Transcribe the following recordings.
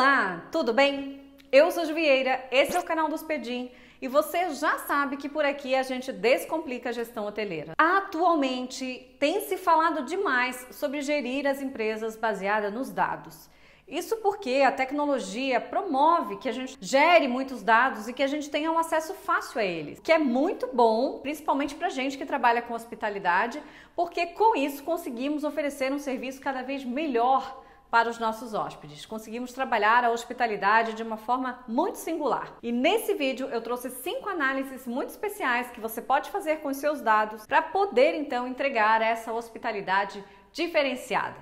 Olá, tudo bem? Eu sou a Vieira, esse é o canal dos Pedim e você já sabe que por aqui a gente descomplica a gestão hoteleira. Atualmente tem se falado demais sobre gerir as empresas baseada nos dados. Isso porque a tecnologia promove que a gente gere muitos dados e que a gente tenha um acesso fácil a eles, que é muito bom, principalmente para gente que trabalha com hospitalidade, porque com isso conseguimos oferecer um serviço cada vez melhor para os nossos hóspedes. Conseguimos trabalhar a hospitalidade de uma forma muito singular. E nesse vídeo eu trouxe cinco análises muito especiais que você pode fazer com os seus dados para poder então entregar essa hospitalidade diferenciada.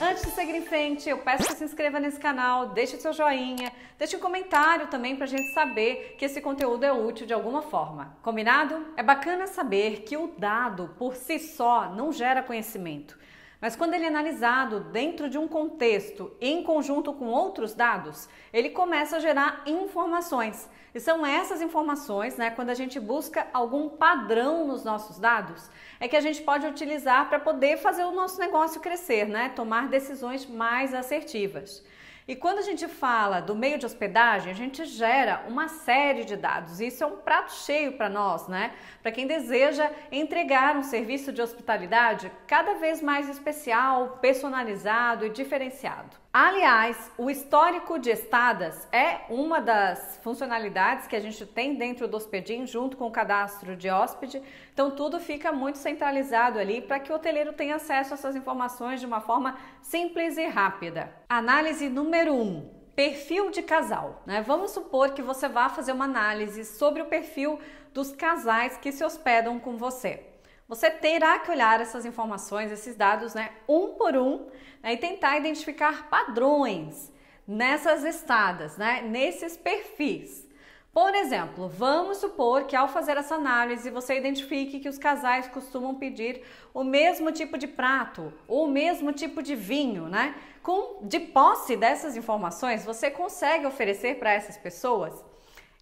Antes de seguir em frente, eu peço que se inscreva nesse canal, deixe seu joinha, Deixe um comentário também para a gente saber que esse conteúdo é útil de alguma forma. Combinado? É bacana saber que o dado por si só não gera conhecimento. Mas quando ele é analisado dentro de um contexto em conjunto com outros dados, ele começa a gerar informações. E são essas informações, né, quando a gente busca algum padrão nos nossos dados, é que a gente pode utilizar para poder fazer o nosso negócio crescer, né, tomar decisões mais assertivas. E quando a gente fala do meio de hospedagem, a gente gera uma série de dados. Isso é um prato cheio para nós, né? Para quem deseja entregar um serviço de hospitalidade cada vez mais especial, personalizado e diferenciado. Aliás, o histórico de estadas é uma das funcionalidades que a gente tem dentro do Hospedim, junto com o cadastro de hóspede. Então, tudo fica muito centralizado ali para que o hoteleiro tenha acesso a essas informações de uma forma simples e rápida. Análise número 1. Um, perfil de casal. Né? Vamos supor que você vá fazer uma análise sobre o perfil dos casais que se hospedam com você. Você terá que olhar essas informações, esses dados, né, um por um, né, e tentar identificar padrões nessas estradas, né, nesses perfis. Por exemplo, vamos supor que ao fazer essa análise você identifique que os casais costumam pedir o mesmo tipo de prato ou o mesmo tipo de vinho, né? Com de posse dessas informações, você consegue oferecer para essas pessoas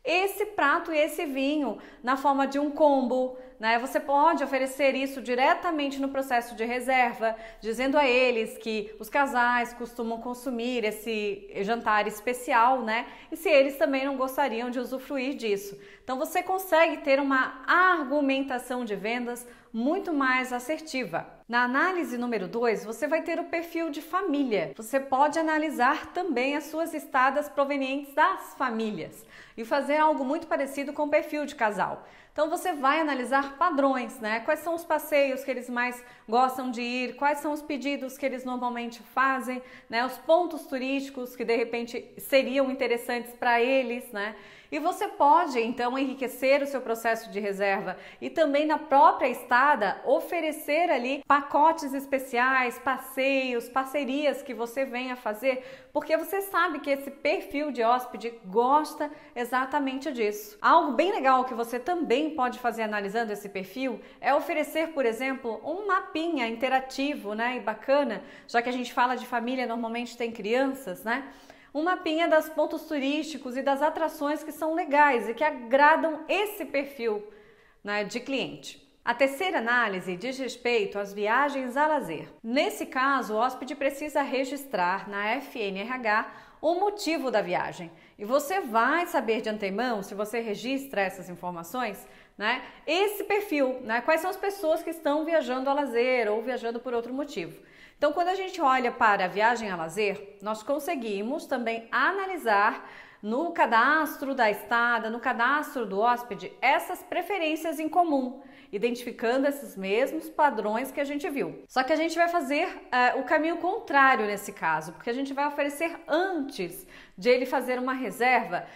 esse prato e esse vinho na forma de um combo. Né? Você pode oferecer isso diretamente no processo de reserva, dizendo a eles que os casais costumam consumir esse jantar especial, né? E se eles também não gostariam de usufruir disso. Então você consegue ter uma argumentação de vendas muito mais assertiva. Na análise número 2, você vai ter o perfil de família. Você pode analisar também as suas estadas provenientes das famílias e fazer algo muito parecido com o perfil de casal. Então você vai analisar padrões, né? Quais são os passeios que eles mais gostam de ir, quais são os pedidos que eles normalmente fazem, né? Os pontos turísticos que de repente seriam interessantes para eles, né? E você pode então enriquecer o seu processo de reserva e também na própria estada oferecer ali pacotes especiais, passeios, parcerias que você venha fazer, porque você sabe que esse perfil de hóspede gosta exatamente disso. Algo bem legal que você também também pode fazer analisando esse perfil é oferecer, por exemplo, um mapinha interativo né, e bacana, já que a gente fala de família, normalmente tem crianças, né? um mapinha das pontos turísticos e das atrações que são legais e que agradam esse perfil né, de cliente. A terceira análise diz respeito às viagens a lazer. Nesse caso, o hóspede precisa registrar na FNRH o motivo da viagem, e você vai saber de antemão, se você registra essas informações, né? Esse perfil, né? Quais são as pessoas que estão viajando a lazer ou viajando por outro motivo. Então, quando a gente olha para a viagem a lazer, nós conseguimos também analisar no cadastro da estada, no cadastro do hóspede, essas preferências em comum, identificando esses mesmos padrões que a gente viu. Só que a gente vai fazer uh, o caminho contrário nesse caso, porque a gente vai oferecer antes de ele fazer uma reserva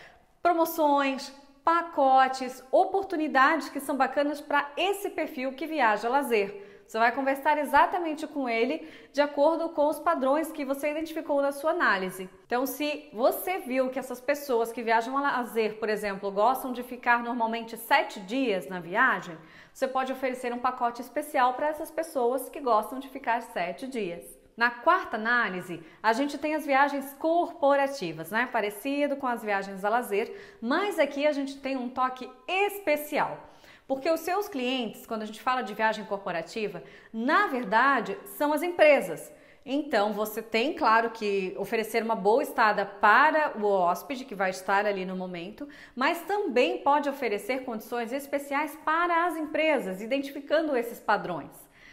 promoções, pacotes, oportunidades que são bacanas para esse perfil que viaja a lazer. Você vai conversar exatamente com ele de acordo com os padrões que você identificou na sua análise. Então, se você viu que essas pessoas que viajam a lazer, por exemplo, gostam de ficar normalmente sete dias na viagem, você pode oferecer um pacote especial para essas pessoas que gostam de ficar sete dias. Na quarta análise, a gente tem as viagens corporativas, né? Parecido com as viagens a lazer, mas aqui a gente tem um toque especial. Porque os seus clientes, quando a gente fala de viagem corporativa, na verdade são as empresas. Então você tem, claro, que oferecer uma boa estada para o hóspede que vai estar ali no momento, mas também pode oferecer condições especiais para as empresas, identificando esses padrões.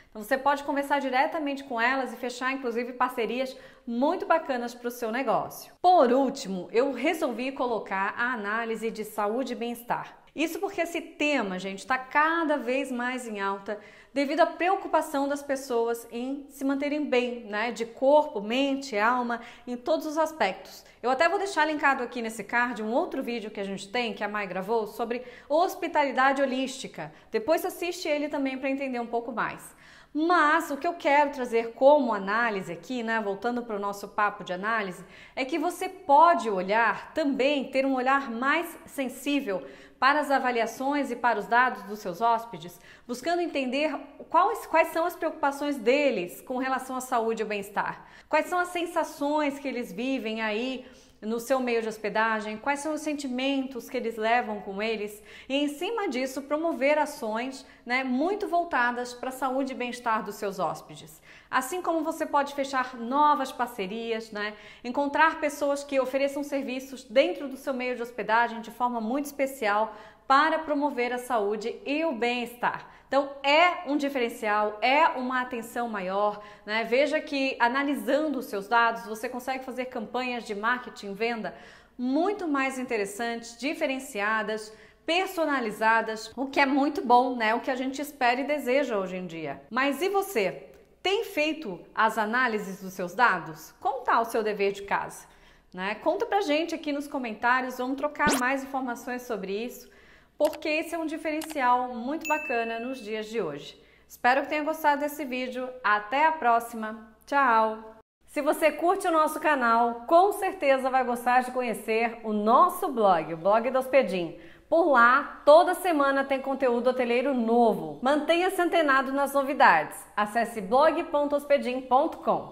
Então você pode conversar diretamente com elas e fechar, inclusive, parcerias muito bacanas para o seu negócio. Por último, eu resolvi colocar a análise de saúde e bem-estar. Isso porque esse tema, gente, está cada vez mais em alta devido à preocupação das pessoas em se manterem bem, né? De corpo, mente, alma, em todos os aspectos. Eu até vou deixar linkado aqui nesse card um outro vídeo que a gente tem, que a Mai gravou, sobre hospitalidade holística. Depois assiste ele também para entender um pouco mais. Mas o que eu quero trazer como análise aqui, né, voltando para o nosso papo de análise, é que você pode olhar também, ter um olhar mais sensível para as avaliações e para os dados dos seus hóspedes, buscando entender quais, quais são as preocupações deles com relação à saúde e ao bem-estar, quais são as sensações que eles vivem aí no seu meio de hospedagem, quais são os sentimentos que eles levam com eles e, em cima disso, promover ações né, muito voltadas para a saúde e bem-estar dos seus hóspedes. Assim como você pode fechar novas parcerias, né, encontrar pessoas que ofereçam serviços dentro do seu meio de hospedagem de forma muito especial para promover a saúde e o bem-estar. Então é um diferencial, é uma atenção maior, né? Veja que analisando os seus dados, você consegue fazer campanhas de marketing venda muito mais interessantes, diferenciadas, personalizadas, o que é muito bom, né? O que a gente espera e deseja hoje em dia. Mas e você? Tem feito as análises dos seus dados? Como está o seu dever de casa? Né? Conta pra gente aqui nos comentários, vamos trocar mais informações sobre isso porque esse é um diferencial muito bacana nos dias de hoje. Espero que tenha gostado desse vídeo. Até a próxima. Tchau! Se você curte o nosso canal, com certeza vai gostar de conhecer o nosso blog, o blog do Hospedim. Por lá, toda semana tem conteúdo hoteleiro novo. Mantenha-se antenado nas novidades. Acesse blog.hospedim.com.